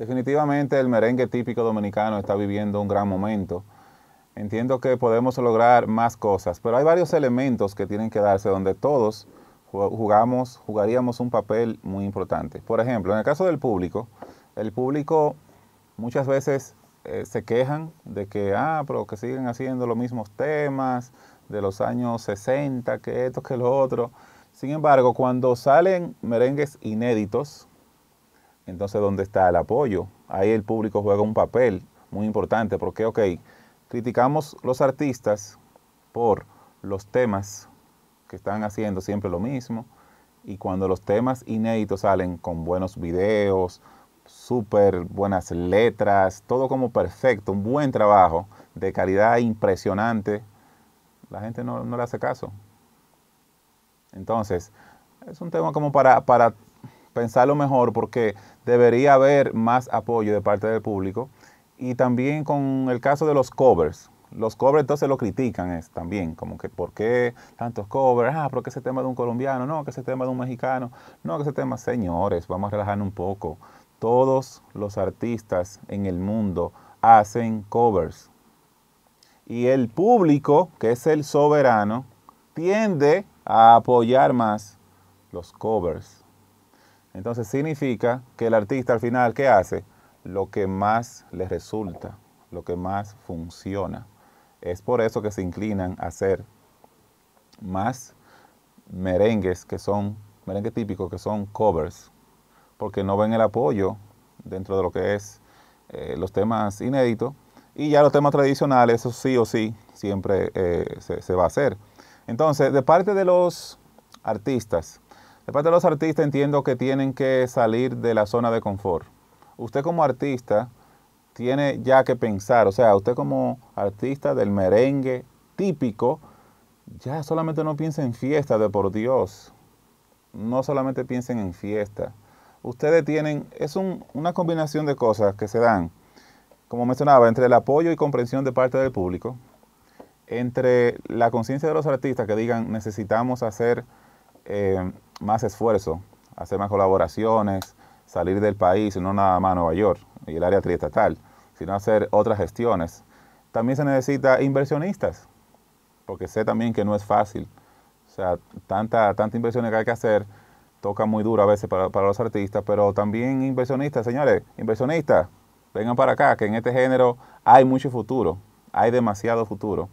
Definitivamente el merengue típico dominicano está viviendo un gran momento. Entiendo que podemos lograr más cosas, pero hay varios elementos que tienen que darse donde todos jugamos, jugaríamos un papel muy importante. Por ejemplo, en el caso del público, el público muchas veces eh, se quejan de que, ah, pero que siguen haciendo los mismos temas de los años 60, que esto, que lo otro. Sin embargo, cuando salen merengues inéditos, entonces, ¿dónde está el apoyo? Ahí el público juega un papel muy importante porque, ok, criticamos los artistas por los temas que están haciendo siempre lo mismo y cuando los temas inéditos salen con buenos videos, súper buenas letras, todo como perfecto, un buen trabajo de calidad impresionante, la gente no, le hace caso. Entonces, es un tema como para, para pensarlo mejor porque debería haber más apoyo de parte del público. Y también con el caso de los covers. Los covers entonces lo critican también, como que ¿por qué tantos covers? Ah, porque ese tema de un colombiano, no, que ese tema de un mexicano, no, que ese tema, señores, vamos a relajarnos un poco. Todos los artistas en el mundo hacen covers. Y el público, que es el soberano, tiende a apoyar más los covers entonces significa que el artista al final, ¿qué hace? Lo que más le resulta, lo que más funciona. Es por eso que se inclinan a hacer más merengues que son, merengues típicos que son covers, porque no ven el apoyo dentro de lo que es eh, los temas inéditos. Y ya los temas tradicionales, eso sí o sí, siempre eh, se va a hacer. Entonces, de parte de los artistas, de parte de los artistas entiendo que tienen que salir de la zona de confort. Usted como artista tiene ya que pensar, o sea, usted como artista del merengue típico, ya solamente no piensa en fiesta, de por Dios. No solamente piensen en fiesta. Ustedes tienen, es una combinación de cosas que se dan, como mencionaba, entre el apoyo y comprensión de parte del público, entre la conciencia de los artistas que digan necesitamos hacer eh, más esfuerzo, hacer más colaboraciones, salir del país, no nada más Nueva York y el área triestatal, sino hacer otras gestiones. También se necesita inversionistas, porque sé también que no es fácil. O sea, tanta, tanta inversión que hay que hacer toca muy duro a veces para los artistas, pero también inversionistas, señores, inversionistas, vengan para acá, que en este género hay mucho futuro, hay demasiado futuro.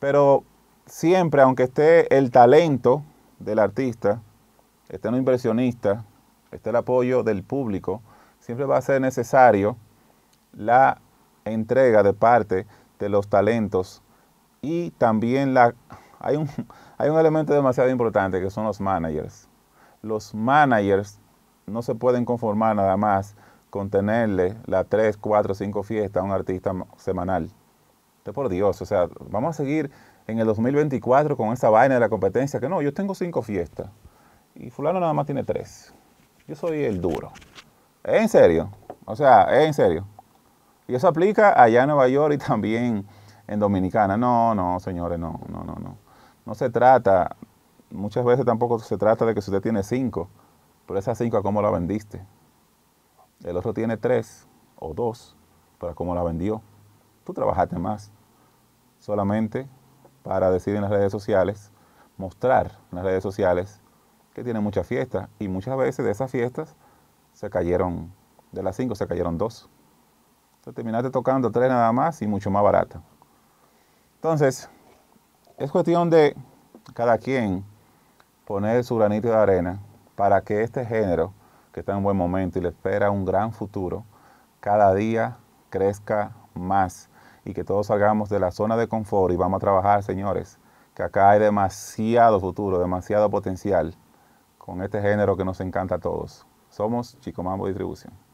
Pero siempre, aunque esté el talento, del artista, este en un inversionista, está el apoyo del público, siempre va a ser necesario la entrega de parte de los talentos y también la, hay, un, hay un elemento demasiado importante que son los managers. Los managers no se pueden conformar nada más con tenerle las 3, 4, 5 fiestas a un artista semanal. De por Dios, o sea, vamos a seguir en el 2024 con esa vaina de la competencia, que no, yo tengo cinco fiestas y fulano nada más tiene tres. Yo soy el duro. En serio, o sea, es en serio. Y eso aplica allá en Nueva York y también en Dominicana. No, no, señores, no, no, no, no. No se trata, muchas veces tampoco se trata de que si usted tiene cinco, pero esas cinco a cómo la vendiste. El otro tiene tres o dos, pero cómo la vendió. Tú trabajaste más. Solamente para decir en las redes sociales, mostrar en las redes sociales que tiene muchas fiestas y muchas veces de esas fiestas se cayeron, de las cinco se cayeron dos. Entonces terminaste tocando tres nada más y mucho más barato. Entonces, es cuestión de cada quien poner su granito de arena para que este género, que está en buen momento y le espera un gran futuro, cada día crezca más y que todos salgamos de la zona de confort y vamos a trabajar, señores, que acá hay demasiado futuro, demasiado potencial con este género que nos encanta a todos. Somos Chico Mambo Distribución.